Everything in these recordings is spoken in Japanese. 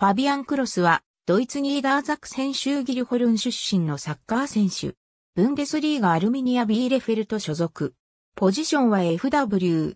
ファビアン・クロスは、ドイツニーダーザク選手ギルホルン出身のサッカー選手。ブンデスリーガアルミニア・ビーレフェルト所属。ポジションは FW。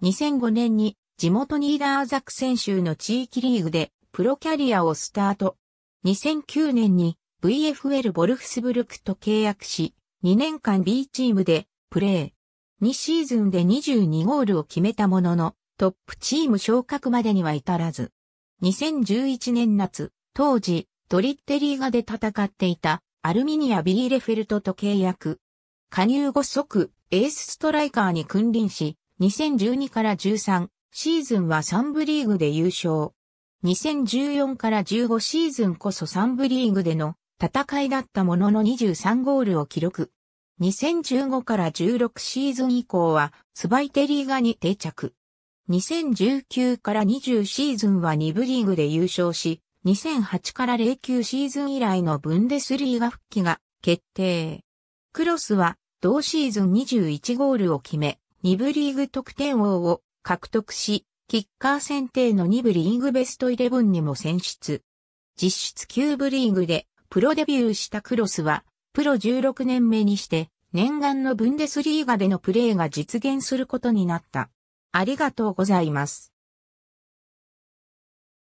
2005年に地元ニーダーザク選手の地域リーグでプロキャリアをスタート。2009年に VFL ボルフスブルクと契約し、2年間 B チームでプレー。2シーズンで22ゴールを決めたものの、トップチーム昇格までには至らず。2011年夏、当時、ドリッテリーガで戦っていたアルミニア・ビーレフェルトと契約。加入後即、エースストライカーに君臨し、2012から13シーズンは3部リーグで優勝。2014から15シーズンこそ3部リーグでの戦いだったものの23ゴールを記録。2015から16シーズン以降は、スバイテリーガに定着。2019から20シーズンは2部リーグで優勝し、2008から09シーズン以来のブンデスリーガ復帰が決定。クロスは同シーズン21ゴールを決め、2部リーグ得点王を獲得し、キッカー選定の2部リーグベスト11にも選出。実質9部リーグでプロデビューしたクロスは、プロ16年目にして、念願のブンデスリーガでのプレーが実現することになった。ありがとうございます。